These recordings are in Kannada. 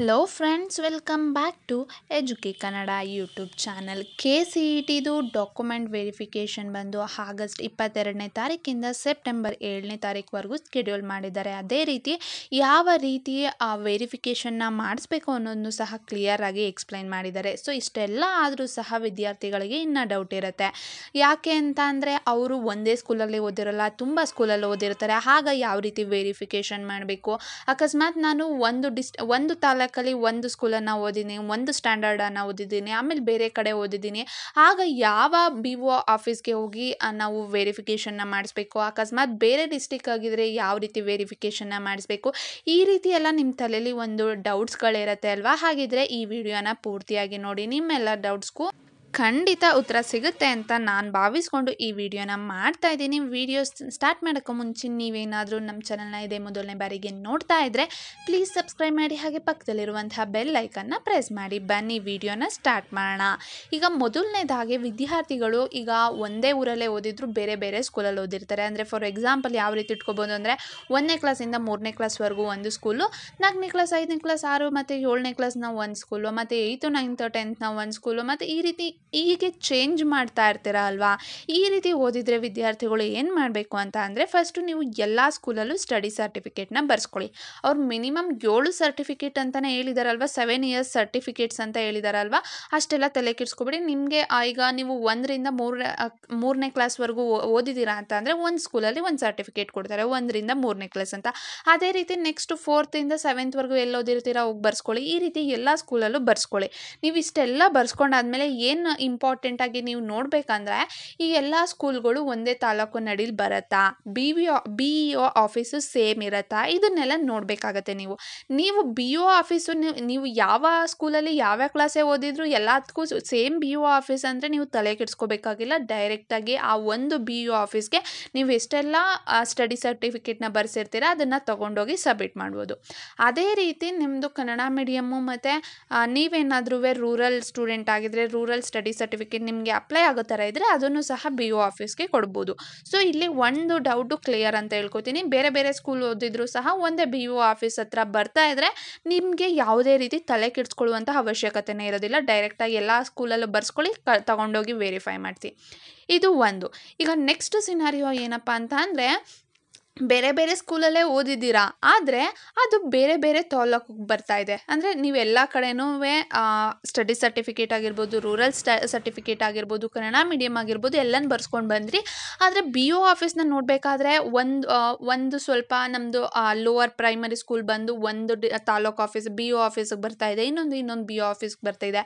hello friends welcome back to ಎಜುಕೇ Kannada YouTube channel K C E ಟಿದು ಡಾಕ್ಯುಮೆಂಟ್ ವೆರಿಫಿಕೇಷನ್ ಬಂದು ಆಗಸ್ಟ್ ಇಪ್ಪತ್ತೆರಡನೇ ತಾರೀಕಿಂದ ಸೆಪ್ಟೆಂಬರ್ ಏಳನೇ ತಾರೀಕುವರೆಗೂ ಸ್ಕೆಡ್ಯೂಲ್ ಮಾಡಿದ್ದಾರೆ ಅದೇ ರೀತಿ ಯಾವ ರೀತಿ ಆ ವೆರಿಫಿಕೇಷನ್ನ ಮಾಡಿಸ್ಬೇಕು ಅನ್ನೋದನ್ನು ಸಹ ಕ್ಲಿಯರಾಗಿ ಎಕ್ಸ್ಪ್ಲೈನ್ ಮಾಡಿದ್ದಾರೆ ಸೊ ಇಷ್ಟೆಲ್ಲ ಆದರೂ ಸಹ ವಿದ್ಯಾರ್ಥಿಗಳಿಗೆ ಇನ್ನೂ ಡೌಟ್ ಇರುತ್ತೆ ಯಾಕೆ ಅಂತ ಅಂದರೆ ಅವರು ಒಂದೇ ಸ್ಕೂಲಲ್ಲಿ ಓದಿರಲ್ಲ ತುಂಬ ಸ್ಕೂಲಲ್ಲಿ ಓದಿರ್ತಾರೆ ಆಗ ಯಾವ ರೀತಿ ವೆರಿಫಿಕೇಷನ್ ಮಾಡಬೇಕು ಅಕಸ್ಮಾತ್ ನಾನು ಒಂದು ಡಿಸ್ ಒಂದು ತಾಲೂಕು ಕಲಿ ಒಂದು ಸ್ಕೂಲನ್ನು ಓದಿದ್ದೀನಿ ಒಂದು ಸ್ಟ್ಯಾಂಡರ್ಡನ್ನು ಓದಿದ್ದೀನಿ ಆಮೇಲೆ ಬೇರೆ ಕಡೆ ಓದಿದ್ದೀನಿ ಆಗ ಯಾವ ಬಿ ಒ ಆಫೀಸ್ಗೆ ಹೋಗಿ ನಾವು ವೆರಿಫಿಕೇಷನ್ನ ಮಾಡಿಸ್ಬೇಕು ಅಕಸ್ಮಾತ್ ಬೇರೆ ಡಿಸ್ಟಿಕ್ ಆಗಿದ್ದರೆ ಯಾವ ರೀತಿ ವೆರಿಫಿಕೇಷನ್ನ ಮಾಡಿಸ್ಬೇಕು ಈ ರೀತಿ ಎಲ್ಲ ನಿಮ್ಮ ತಲೆಯಲ್ಲಿ ಒಂದು ಡೌಟ್ಸ್ಗಳಿರತ್ತೆ ಅಲ್ವಾ ಹಾಗಿದ್ರೆ ಈ ವಿಡಿಯೋನ ಪೂರ್ತಿಯಾಗಿ ನೋಡಿ ನಿಮ್ಮೆಲ್ಲ ಡೌಟ್ಸ್ಗೂ ಖಂಡಿತ ಉತ್ತರ ಸಿಗುತ್ತೆ ಅಂತ ನಾನು ಭಾವಿಸ್ಕೊಂಡು ಈ ವಿಡಿಯೋನ ಮಾಡ್ತಾ ಇದ್ದೀನಿ ವಿಡಿಯೋ ಸ್ಟಾರ್ಟ್ ಮಾಡೋಕ್ಕೂ ಮುಂಚೆ ನೀವೇನಾದರೂ ನಮ್ಮ ಚಾನಲ್ನ ಇದೇ ಮೊದಲನೇ ಬಾರಿಗೆ ನೋಡ್ತಾ ಇದ್ದರೆ ಪ್ಲೀಸ್ ಸಬ್ಸ್ಕ್ರೈಬ್ ಮಾಡಿ ಹಾಗೆ ಪಕ್ಕದಲ್ಲಿರುವಂತಹ ಬೆಲ್ ಐಕನ್ನ ಪ್ರೆಸ್ ಮಾಡಿ ಬನ್ನಿ ವಿಡಿಯೋನ ಸ್ಟಾರ್ಟ್ ಮಾಡೋಣ ಈಗ ಮೊದಲನೇದಾಗಿ ವಿದ್ಯಾರ್ಥಿಗಳು ಈಗ ಒಂದೇ ಊರಲ್ಲೇ ಓದಿದ್ರು ಬೇರೆ ಬೇರೆ ಸ್ಕೂಲಲ್ಲಿ ಓದಿರ್ತಾರೆ ಅಂದರೆ ಫಾರ್ ಎಕ್ಸಾಂಪಲ್ ಯಾವ ರೀತಿ ಇಟ್ಕೋಬೋದು ಅಂದರೆ ಒಂದನೇ ಕ್ಲಾಸಿಂದ ಮೂರನೇ ಕ್ಲಾಸ್ವರೆಗೂ ಒಂದು ಸ್ಕೂಲು ನಾಲ್ಕನೇ ಕ್ಲಾಸ್ ಐದನೇ ಕ್ಲಾಸ್ ಆರು ಮತ್ತು ಏಳನೇ ಕ್ಲಾಸ್ನ ಒಂದು ಸ್ಕೂಲು ಮತ್ತು ಏಯ್ತು ನೈನ್ತ್ ಟೆಂತ್ನ ಒಂದು ಸ್ಕೂಲು ಮತ್ತು ಈ ರೀತಿ ಹೀಗೆ ಚೇಂಜ್ ಮಾಡ್ತಾ ಇರ್ತೀರ ಅಲ್ವಾ ಈ ರೀತಿ ಓದಿದರೆ ವಿದ್ಯಾರ್ಥಿಗಳು ಏನು ಮಾಡಬೇಕು ಅಂತ ಅಂದರೆ ಫಸ್ಟು ನೀವು ಎಲ್ಲ ಸ್ಕೂಲಲ್ಲೂ ಸ್ಟಡಿ ಸರ್ಟಿಫಿಕೇಟ್ನ ಬರ್ಸ್ಕೊಳ್ಳಿ ಅವ್ರು ಮಿನಿಮಮ್ ಏಳು ಸರ್ಟಿಫಿಕೇಟ್ ಅಂತಲೇ ಹೇಳಿದಾರಲ್ವ ಸೆವೆನ್ ಇಯರ್ಸ್ ಸರ್ಟಿಫಿಕೇಟ್ಸ್ ಅಂತ ಹೇಳಿದಾರಲ್ವ ಅಷ್ಟೆಲ್ಲ ತಲೆ ಕೆಡಿಸ್ಕೊಬಿಡಿ ನಿಮಗೆ ಈಗ ನೀವು ಒಂದರಿಂದ ಮೂರ ಮೂರನೇ ಕ್ಲಾಸ್ವರೆಗೂ ಓದಿದ್ದೀರಾ ಅಂತ ಅಂದರೆ ಒಂದು ಸ್ಕೂಲಲ್ಲಿ ಒಂದು ಸರ್ಟಿಫಿಕೇಟ್ ಕೊಡ್ತಾರೆ ಒಂದರಿಂದ ಮೂರನೇ ಕ್ಲಾಸ್ ಅಂತ ಅದೇ ರೀತಿ ನೆಕ್ಸ್ಟ್ ಫೋರ್ತಿಂದ ಸೆವೆಂತ್ವರೆಗೂ ಓದಿರ್ತೀರಾ ಹೋಗಿ ಬರ್ಸ್ಕೊಳ್ಳಿ ಈ ರೀತಿ ಎಲ್ಲ ಸ್ಕೂಲಲ್ಲೂ ಬರ್ಸ್ಕೊಳ್ಳಿ ನೀವು ಇಷ್ಟೆಲ್ಲ ಬರ್ಸ್ಕೊಂಡಾದ್ಮೇಲೆ ಏನು ಇಂಪಾರ್ಟೆಂಟಾಗಿ ನೀವು ನೋಡಬೇಕಂದ್ರೆ ಈ ಎಲ್ಲ ಸ್ಕೂಲ್ಗಳು ಒಂದೇ ತಾಲೂಕು ನಡೀಲಿ ಬರತ್ತಾ B V B E O office same ಇರತ್ತಾ ಇದನ್ನೆಲ್ಲ ನೋಡಬೇಕಾಗತ್ತೆ ನೀವು ನೀವು ಬಿ ಒ ಆಫೀಸು ನೀವು ಯಾವ ಸ್ಕೂಲಲ್ಲಿ ಯಾವ್ಯಾವ ಕ್ಲಾಸೇ ಓದಿದ್ರು ಎಲ್ಲದಕ್ಕೂ same B O office e ಅಂದರೆ ನೀವು ತಲೆ ಕೆಡಿಸ್ಕೋಬೇಕಾಗಿಲ್ಲ ಡೈರೆಕ್ಟಾಗಿ ಆ ಒಂದು ಬಿ ಒ ಆಫೀಸ್ಗೆ ನೀವು ಎಷ್ಟೆಲ್ಲ ಸ್ಟಡಿ ಸರ್ಟಿಫಿಕೇಟ್ನ ಬರ್ಸಿರ್ತೀರ ಅದನ್ನು ತೊಗೊಂಡೋಗಿ ಸಬ್ಮಿಟ್ ಮಾಡ್ಬೋದು ಅದೇ ರೀತಿ ನಿಮ್ಮದು ಕನ್ನಡ ಮೀಡಿಯಮ್ಮು ಮತ್ತು ನೀವೇನಾದ್ರೂ ರೂರಲ್ ಸ್ಟೂಡೆಂಟ್ ಆಗಿದ್ರೆ ರೂರಲ್ ಸ್ಟಡಿ ಸ್ಟಡಿ ಸರ್ಟಿಫಿಕೇಟ್ ನಿಮಗೆ ಅಪ್ಲೈ ಆಗೋ ಥರ ಇದ್ದರೆ ಅದನ್ನು ಸಹ ಬಿ ಓ ಆಫೀಸ್ಗೆ ಕೊಡ್ಬೋದು ಸೊ ಇಲ್ಲಿ ಒಂದು ಡೌಟು ಕ್ಲಿಯರ್ ಅಂತ ಹೇಳ್ಕೊತೀನಿ ಬೇರೆ ಬೇರೆ ಸ್ಕೂಲ್ ಓದಿದ್ರು ಸಹ ಒಂದೇ ಬಿ ಒ ಆಫೀಸ್ ಹತ್ರ ಬರ್ತಾ ಇದ್ದರೆ ನಿಮಗೆ ಯಾವುದೇ ರೀತಿ ತಲೆ ಕೆಡಿಸ್ಕೊಳ್ಳುವಂಥ ಅವಶ್ಯಕತೆನೇ ಇರೋದಿಲ್ಲ ಡೈರೆಕ್ಟಾಗಿ ಎಲ್ಲ ಸ್ಕೂಲಲ್ಲೂ ಬರ್ಸ್ಕೊಳ್ಳಿ ಕ ತಗೊಂಡೋಗಿ ವೆರಿಫೈ ಮಾಡ್ತೀವಿ ಇದು ಒಂದು ಈಗ ನೆಕ್ಸ್ಟ್ ಸಿನಾರಿಯೋ ಏನಪ್ಪ ಅಂತ ಅಂದರೆ ಬೇರೆ ಬೇರೆ ಸ್ಕೂಲಲ್ಲೇ ಓದಿದ್ದೀರಾ ಆದರೆ ಅದು ಬೇರೆ ಬೇರೆ ತಾಲ್ಲೂಕಿಗೆ ಬರ್ತಾ ಇದೆ ಅಂದರೆ ನೀವು ಎಲ್ಲ ಕಡೆನೂ ಸ್ಟಡಿ ಸರ್ಟಿಫಿಕೇಟ್ ಆಗಿರ್ಬೋದು ರೂರಲ್ ಸ್ಟ ಸರ್ಟಿಫಿಕೇಟ್ ಆಗಿರ್ಬೋದು ಕನ್ನಡ ಮೀಡಿಯಮ್ ಆಗಿರ್ಬೋದು ಎಲ್ಲನೂ ಬರ್ಸ್ಕೊಂಡು ಬಂದಿರಿ ಆದರೆ ಬಿ ಒ ಆಫೀಸ್ನ ನೋಡಬೇಕಾದ್ರೆ ಒಂದು ಒಂದು ಸ್ವಲ್ಪ ನಮ್ಮದು ಲೋವರ್ ಪ್ರೈಮರಿ ಸ್ಕೂಲ್ ಬಂದು ಒಂದು ಡಿ ತಾಲೂಕು ಆಫೀಸ್ ಬಿ ಒ ಆಫೀಸಿಗೆ ಬರ್ತಾ ಇದೆ ಇನ್ನೊಂದು ಇನ್ನೊಂದು ಬಿ ಓ ಆಫೀಸ್ಗೆ ಬರ್ತಾ ಇದೆ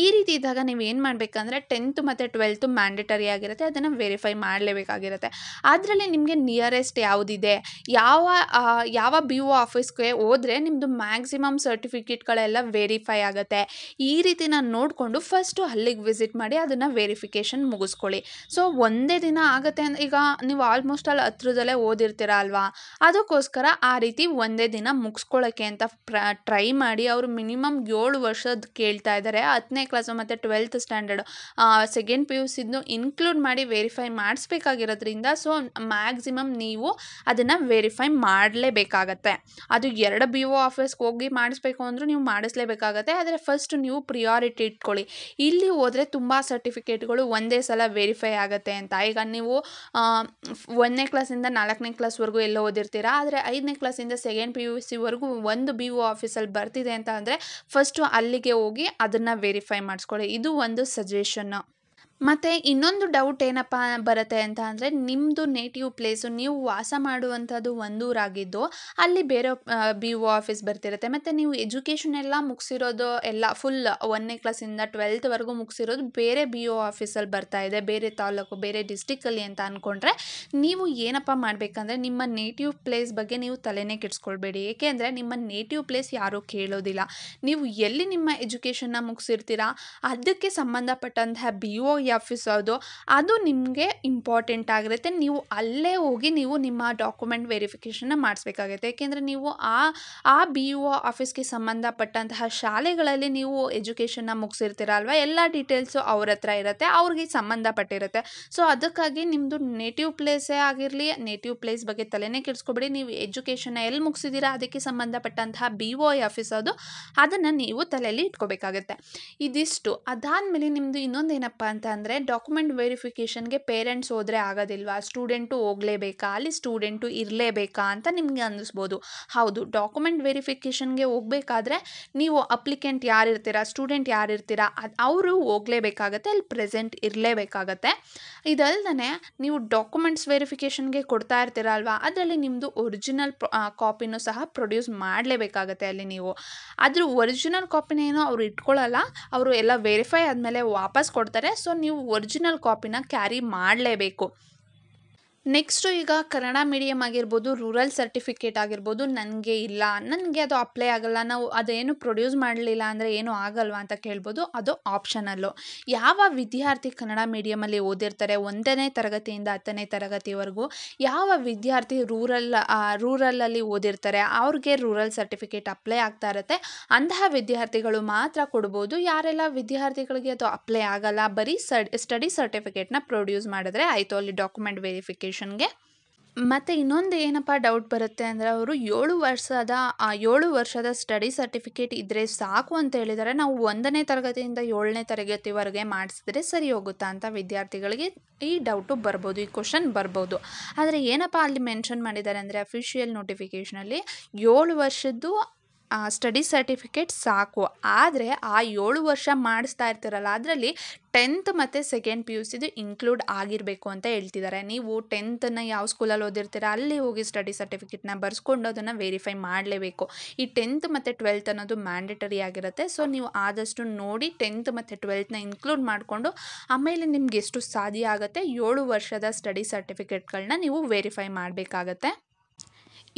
ಈ ರೀತಿ ಇದ್ದಾಗ ನೀವು ಏನು ಮಾಡಬೇಕಂದ್ರೆ ಟೆಂತ್ ಮತ್ತು ಟ್ವೆಲ್ತ್ ಮ್ಯಾಂಡೇಟರಿ ಆಗಿರುತ್ತೆ ಅದನ್ನು ವೆರಿಫೈ ಮಾಡಲೇಬೇಕಾಗಿರುತ್ತೆ ಅದರಲ್ಲಿ ನಿಮಗೆ ನಿಯರೆಸ್ಟ್ ಯಾವುದು ಓದಿದೆ ಯಾವ ಯಾವ ಬಿ ಒ ಆಫೀಸ್ಗೆ ಹೋದರೆ ನಿಮ್ಮದು ಮ್ಯಾಕ್ಸಿಮಮ್ ಸರ್ಟಿಫಿಕೇಟ್ಗಳೆಲ್ಲ ವೆರಿಫೈ ಆಗುತ್ತೆ ಈ ರೀತಿ ನಾನು ನೋಡಿಕೊಂಡು ಫಸ್ಟು ಅಲ್ಲಿಗೆ ವಿಸಿಟ್ ಮಾಡಿ ಅದನ್ನು ವೆರಿಫಿಕೇಷನ್ ಮುಗಿಸ್ಕೊಳ್ಳಿ ಸೊ ಒಂದೇ ದಿನ ಆಗುತ್ತೆ ಅಂದರೆ ಈಗ ನೀವು ಆಲ್ಮೋಸ್ಟ್ ಅಲ್ಲಿ ಹತ್ರದಲ್ಲೇ ಓದಿರ್ತೀರ ಅಲ್ವಾ ಅದಕ್ಕೋಸ್ಕರ ಆ ರೀತಿ ಒಂದೇ ದಿನ ಮುಗಿಸ್ಕೊಳ್ಳೋಕ್ಕೆ ಅಂತ ಪ್ರ ಟ್ರೈ ಮಾಡಿ ಅವರು ಮಿನಿಮಮ್ ಏಳು ವರ್ಷದ ಕೇಳ್ತಾ ಇದ್ದಾರೆ ಹತ್ತನೇ ಕ್ಲಾಸು ಮತ್ತು twelfth standard second P U ಸಿದ್ದು ಇನ್ಕ್ಲೂಡ್ ಮಾಡಿ ವೆರಿಫೈ ಮಾಡಿಸ್ಬೇಕಾಗಿರೋದ್ರಿಂದ ಸೊ ಮ್ಯಾಕ್ಸಿಮಮ್ ನೀವು ಅದನ್ನು ವೆರಿಫೈ ಮಾಡಲೇಬೇಕಾಗತ್ತೆ ಅದು ಎರಡು ಬಿ ಓ ಆಫೀಸ್ಗೆ ಹೋಗಿ ಮಾಡಿಸ್ಬೇಕು ಅಂದರೂ ನೀವು ಮಾಡಿಸ್ಲೇಬೇಕಾಗತ್ತೆ ಆದರೆ ಫಸ್ಟ್ ನೀವು ಪ್ರಿಯಾರಿಟಿ ಇಟ್ಕೊಳ್ಳಿ ಇಲ್ಲಿ ಹೋದರೆ ತುಂಬ ಸರ್ಟಿಫಿಕೇಟ್ಗಳು ಒಂದೇ ಸಲ ವೆರಿಫೈ ಆಗುತ್ತೆ ಅಂತ ಈಗ ನೀವು ಒಂದನೇ ಕ್ಲಾಸಿಂದ ನಾಲ್ಕನೇ ಕ್ಲಾಸ್ವರೆಗೂ ಎಲ್ಲ ಓದಿರ್ತೀರ ಆದರೆ ಐದನೇ ಕ್ಲಾಸಿಂದ ಸೆಕೆಂಡ್ ಪಿ ಯು ಸಿವರೆಗೂ ಒಂದು ಬಿ ಒ ಆಫೀಸಲ್ಲಿ ಬರ್ತಿದೆ ಅಂತ ಅಂದರೆ ಫಸ್ಟು ಅಲ್ಲಿಗೆ ಹೋಗಿ ಅದನ್ನು ವೆರಿಫೈ ಮಾಡಿಸ್ಕೊಳ್ಳಿ ಇದು ಒಂದು ಸಜೆಷನ್ನು ಮತ್ತು ಇನ್ನೊಂದು ಡೌಟ್ ಏನಪ್ಪ ಬರುತ್ತೆ ಅಂತ ಅಂದರೆ ನಿಮ್ಮದು ನೇಟಿವ್ ಪ್ಲೇಸು ನೀವು ವಾಸ ಮಾಡುವಂಥದ್ದು ಒಂದೂರಾಗಿದ್ದು ಅಲ್ಲಿ ಬೇರೆ ಬಿ ಒ ಆಫೀಸ್ ಬರ್ತಿರುತ್ತೆ ಮತ್ತು ನೀವು ಎಜುಕೇಷನ್ ಎಲ್ಲ ಮುಗಿಸಿರೋದು ಎಲ್ಲ ಫುಲ್ ಒಂದನೇ ಕ್ಲಾಸಿಂದ ಟ್ವೆಲ್ತ್ವರೆಗೂ ಮುಗಿಸಿರೋದು ಬೇರೆ ಬಿ ಒ ಆಫೀಸಲ್ಲಿ ಬರ್ತಾ ಇದೆ ಬೇರೆ ತಾಲೂಕು ಬೇರೆ ಡಿಸ್ಟಿಕಲ್ಲಿ ಅಂತ ಅಂದ್ಕೊಂಡ್ರೆ ನೀವು ಏನಪ್ಪ ಮಾಡಬೇಕಂದ್ರೆ ನಿಮ್ಮ ನೇಟಿವ್ ಪ್ಲೇಸ್ ಬಗ್ಗೆ ನೀವು ತಲೆನೇ ಕೆಡಿಸ್ಕೊಳ್ಬೇಡಿ ಅಂದರೆ ನಿಮ್ಮ ನೇಟಿವ್ ಪ್ಲೇಸ್ ಯಾರೂ ಕೇಳೋದಿಲ್ಲ ನೀವು ಎಲ್ಲಿ ನಿಮ್ಮ ಎಜುಕೇಷನ್ನ ಮುಗಿಸಿರ್ತೀರಾ ಅದಕ್ಕೆ ಸಂಬಂಧಪಟ್ಟಂತಹ ಬಿ ಒ ಆಫೀಸ್ ಅದು ಅದು ನಿಮಗೆ ಇಂಪಾರ್ಟೆಂಟ್ ಆಗಿರುತ್ತೆ ನೀವು ಅಲ್ಲೇ ಹೋಗಿ ನೀವು ನಿಮ್ಮ ಡಾಕ್ಯುಮೆಂಟ್ ವೆರಿಫಿಕೇಷನ್ನ ಮಾಡಿಸ್ಬೇಕಾಗುತ್ತೆ ಏಕೆಂದರೆ ನೀವು ಆ ಆ ಬಿ ಯು ಒ ಆಫೀಸ್ಗೆ ಸಂಬಂಧಪಟ್ಟಂತಹ ಶಾಲೆಗಳಲ್ಲಿ ನೀವು ಎಜುಕೇಷನ್ನ ಮುಗಿಸಿರ್ತೀರ ಅಲ್ವಾ ಎಲ್ಲ ಡೀಟೇಲ್ಸು ಅವ್ರ ಹತ್ರ ಇರುತ್ತೆ ಅವ್ರಿಗೆ ಸಂಬಂಧಪಟ್ಟಿರುತ್ತೆ ಸೊ ಅದಕ್ಕಾಗಿ ನಿಮ್ಮದು ನೇಟಿವ್ ಪ್ಲೇಸೇ ಆಗಿರಲಿ ನೇಟಿವ್ ಪ್ಲೇಸ್ ಬಗ್ಗೆ ತಲೆನೇ ಕೆಡಿಸ್ಕೊಬೇಡಿ ನೀವು ಎಜುಕೇಷನ್ನ ಎಲ್ಲಿ ಮುಗಿಸಿದ್ದೀರಾ ಅದಕ್ಕೆ ಸಂಬಂಧಪಟ್ಟಂತಹ ಬಿ ಓ ಆಫೀಸ್ ಅದು ಅದನ್ನು ನೀವು ತಲೆಯಲ್ಲಿ ಇಟ್ಕೋಬೇಕಾಗುತ್ತೆ ಇದಿಷ್ಟು ಅದಾದಮೇಲೆ ನಿಮ್ಮದು ಇನ್ನೊಂದು ಏನಪ್ಪ ಅಂತ ಅಂದರೆ ಡಾಕ್ಯುಮೆಂಟ್ ವೆರಿಫಿಕೇಷನ್ಗೆ ಪೇರೆಂಟ್ಸ್ ಹೋದರೆ ಆಗೋದಿಲ್ವಾ ಸ್ಟೂಡೆಂಟು ಹೋಗಲೇಬೇಕಾ ಅಲ್ಲಿ ಸ್ಟೂಡೆಂಟು ಇರಲೇಬೇಕಾ ಅಂತ ನಿಮಗೆ ಅನ್ನಿಸ್ಬೋದು ಹೌದು ಡಾಕ್ಯುಮೆಂಟ್ ವೆರಿಫಿಕೇಷನ್ಗೆ ಹೋಗಬೇಕಾದ್ರೆ ನೀವು ಅಪ್ಲಿಕೆಂಟ್ ಯಾರಿರ್ತೀರ ಸ್ಟೂಡೆಂಟ್ ಯಾರಿರ್ತೀರ ಅದು ಅವರು ಹೋಗಲೇಬೇಕಾಗತ್ತೆ ಅಲ್ಲಿ ಪ್ರೆಸೆಂಟ್ ಇರಲೇಬೇಕಾಗತ್ತೆ ಇದಲ್ದೇ ನೀವು ಡಾಕ್ಯುಮೆಂಟ್ಸ್ ವೆರಿಫಿಕೇಷನ್ಗೆ ಕೊಡ್ತಾ ಇರ್ತೀರ ಅಲ್ವಾ ಅದರಲ್ಲಿ ನಿಮ್ಮದು ಒರಿಜಿನಲ್ ಕಾಪಿನೂ ಸಹ ಪ್ರೊಡ್ಯೂಸ್ ಮಾಡಲೇಬೇಕಾಗತ್ತೆ ಅಲ್ಲಿ ನೀವು ಆದರೂ ಒರಿಜಿನಲ್ ಕಾಪಿನೇನೋ ಅವ್ರು ಇಟ್ಕೊಳ್ಳಲ್ಲ ಅವರು ಎಲ್ಲ ವೆರಿಫೈ ಆದಮೇಲೆ ವಾಪಸ್ ಕೊಡ್ತಾರೆ ಸೊ ನೀವು ಒರಿಜಿನಲ್ ಕಾಪಿನ ಕ್ಯಾರಿ ಮಾಡಲೇಬೇಕು ನೆಕ್ಸ್ಟು ಈಗ ಕನ್ನಡ ಮೀಡಿಯಮ್ ಆಗಿರ್ಬೋದು ರೂರಲ್ ಸರ್ಟಿಫಿಕೇಟ್ ಆಗಿರ್ಬೋದು ನನಗೆ ಇಲ್ಲ ನನಗೆ ಅದು ಅಪ್ಲೈ ಆಗಲ್ಲ ನಾವು ಅದೇನು ಪ್ರೊಡ್ಯೂಸ್ ಮಾಡಲಿಲ್ಲ ಅಂದರೆ ಏನೂ ಆಗಲ್ವಾ ಅಂತ ಕೇಳ್ಬೋದು ಅದು ಆಪ್ಷನಲ್ಲು ಯಾವ ವಿದ್ಯಾರ್ಥಿ ಕನ್ನಡ ಮೀಡಿಯಮಲ್ಲಿ ಓದಿರ್ತಾರೆ ಒಂದನೇ ತರಗತಿಯಿಂದ ಹತ್ತನೇ ತರಗತಿವರೆಗೂ ಯಾವ ವಿದ್ಯಾರ್ಥಿ ರೂರಲ್ ರೂರಲಲ್ಲಿ ಓದಿರ್ತಾರೆ ಅವ್ರಿಗೆ ರೂರಲ್ ಸರ್ಟಿಫಿಕೇಟ್ ಅಪ್ಲೈ ಆಗ್ತಾ ಇರುತ್ತೆ ಅಂತಹ ವಿದ್ಯಾರ್ಥಿಗಳು ಮಾತ್ರ ಕೊಡ್ಬೋದು ಯಾರೆಲ್ಲ ವಿದ್ಯಾರ್ಥಿಗಳಿಗೆ ಅದು ಅಪ್ಲೈ ಆಗಲ್ಲ ಬರೀ ಸ್ಟಡಿ ಸರ್ಟಿಫಿಕೇಟ್ನ ಪ್ರೊಡ್ಯೂಸ್ ಮಾಡಿದ್ರೆ ಆಯಿತು ಅಲ್ಲಿ ಡಾಕ್ಯುಮೆಂಟ್ ವೆರಿಫಿಕೇಶನ್ ಕಂಡೀಷನ್ಗೆ ಮತ್ತು ಇನ್ನೊಂದು ಏನಪ್ಪ ಡೌಟ್ ಬರುತ್ತೆ ಅಂದರೆ ಅವರು ಏಳು ವರ್ಷದ ಆ ಏಳು ವರ್ಷದ ಸ್ಟಡಿ ಸರ್ಟಿಫಿಕೇಟ್ ಇದ್ದರೆ ಸಾಕು ಅಂತ ಹೇಳಿದರೆ ನಾವು ಒಂದನೇ ತರಗತಿಯಿಂದ ಏಳನೇ ತರಗತಿವರೆಗೆ ಮಾಡಿಸಿದ್ರೆ ಸರಿ ಹೋಗುತ್ತಾ ಅಂತ ವಿದ್ಯಾರ್ಥಿಗಳಿಗೆ ಈ ಡೌಟು ಬರ್ಬೋದು ಈ ಕ್ವಶನ್ ಬರ್ಬೋದು ಆದರೆ ಏನಪ್ಪ ಅಲ್ಲಿ ಮೆನ್ಷನ್ ಮಾಡಿದ್ದಾರೆ ಅಂದರೆ ಅಫಿಷಿಯಲ್ ನೋಟಿಫಿಕೇಷನಲ್ಲಿ ಏಳು ವರ್ಷದ್ದು ಸ್ಟಡಿ ಸರ್ಟಿಫಿಕೇಟ್ ಸಾಕು ಆದರೆ ಆ ಏಳು ವರ್ಷ ಮಾಡಿಸ್ತಾ ಇರ್ತೀರಲ್ಲ ಅದರಲ್ಲಿ ಟೆಂತ್ ಮತ್ತು ಸೆಕೆಂಡ್ ಪಿ ಯು ಸಿದು ಇನ್ಕ್ಲೂಡ್ ಆಗಿರಬೇಕು ಅಂತ ಹೇಳ್ತಿದ್ದಾರೆ ನೀವು ಟೆಂತನ್ನು ಯಾವ ಸ್ಕೂಲಲ್ಲಿ ಓದಿರ್ತೀರ ಅಲ್ಲಿ ಹೋಗಿ ಸ್ಟಡಿ ಸರ್ಟಿಫಿಕೇಟ್ನ ಬರ್ಸ್ಕೊಂಡು ಅದನ್ನು ವೆರಿಫೈ ಮಾಡಲೇಬೇಕು ಈ ಟೆಂತ್ ಮತ್ತು ಟ್ವೆಲ್ತ್ ಅನ್ನೋದು ಮ್ಯಾಂಡೇಟರಿ ಆಗಿರುತ್ತೆ ಸೊ ನೀವು ಆದಷ್ಟು ನೋಡಿ ಟೆಂತ್ ಮತ್ತು ಟ್ವೆಲ್ತ್ನ ಇನ್ಕ್ಲೂಡ್ ಮಾಡಿಕೊಂಡು ಆಮೇಲೆ ನಿಮ್ಗೆ ಎಷ್ಟು ಸಾಧ್ಯ ಆಗುತ್ತೆ ಏಳು ವರ್ಷದ ಸ್ಟಡಿ ಸರ್ಟಿಫಿಕೇಟ್ಗಳನ್ನ ನೀವು ವೆರಿಫೈ ಮಾಡಬೇಕಾಗತ್ತೆ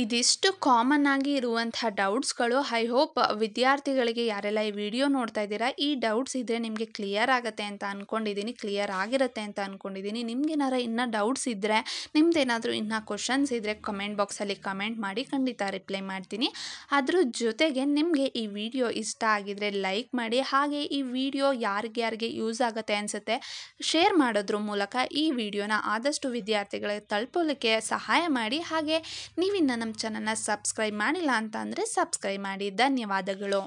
ಇದಿಷ್ಟು ಕಾಮನ್ ಆಗಿ ಇರುವಂತಹ ಡೌಟ್ಸ್ಗಳು ಐ ಹೋಪ್ ವಿದ್ಯಾರ್ಥಿಗಳಿಗೆ ಯಾರೆಲ್ಲ ಈ ವಿಡಿಯೋ ನೋಡ್ತಾ ಇದ್ದೀರಾ ಈ ಡೌಟ್ಸ್ ಇದ್ದರೆ ನಿಮಗೆ ಕ್ಲಿಯರ್ ಆಗುತ್ತೆ ಅಂತ ಅಂದ್ಕೊಂಡಿದ್ದೀನಿ ಕ್ಲಿಯರ್ ಆಗಿರುತ್ತೆ ಅಂತ ಅಂದ್ಕೊಂಡಿದ್ದೀನಿ ನಿಮ್ಗೇನಾರ ಇನ್ನೂ ಡೌಟ್ಸ್ ಇದ್ದರೆ ನಿಮ್ದೇನಾದರೂ ಇನ್ನೂ ಕ್ವಶನ್ಸ್ ಇದ್ದರೆ ಕಮೆಂಟ್ ಬಾಕ್ಸಲ್ಲಿ ಕಮೆಂಟ್ ಮಾಡಿ ಖಂಡಿತ ರಿಪ್ಲೈ ಮಾಡ್ತೀನಿ ಅದ್ರ ಜೊತೆಗೆ ನಿಮಗೆ ಈ ವಿಡಿಯೋ ಇಷ್ಟ ಆಗಿದ್ರೆ ಲೈಕ್ ಮಾಡಿ ಹಾಗೆ ಈ ವಿಡಿಯೋ ಯಾರಿಗೆ ಯಾರಿಗೆ ಯೂಸ್ ಆಗುತ್ತೆ ಅನಿಸುತ್ತೆ ಶೇರ್ ಮಾಡೋದ್ರ ಮೂಲಕ ಈ ವಿಡಿಯೋನ ಆದಷ್ಟು ವಿದ್ಯಾರ್ಥಿಗಳಿಗೆ ತಲುಪಲಿಕ್ಕೆ ಸಹಾಯ ಮಾಡಿ ಹಾಗೆ ನೀವಿನ್ನ ನಮ್ಮ ಚಾನಲ್ನ ಸಬ್ಸ್ಕ್ರೈಬ್ ಮಾಡಿಲ್ಲ ಅಂತ ಅಂದರೆ ಸಬ್ಸ್ಕ್ರೈಬ್ ಮಾಡಿ ಧನ್ಯವಾದಗಳು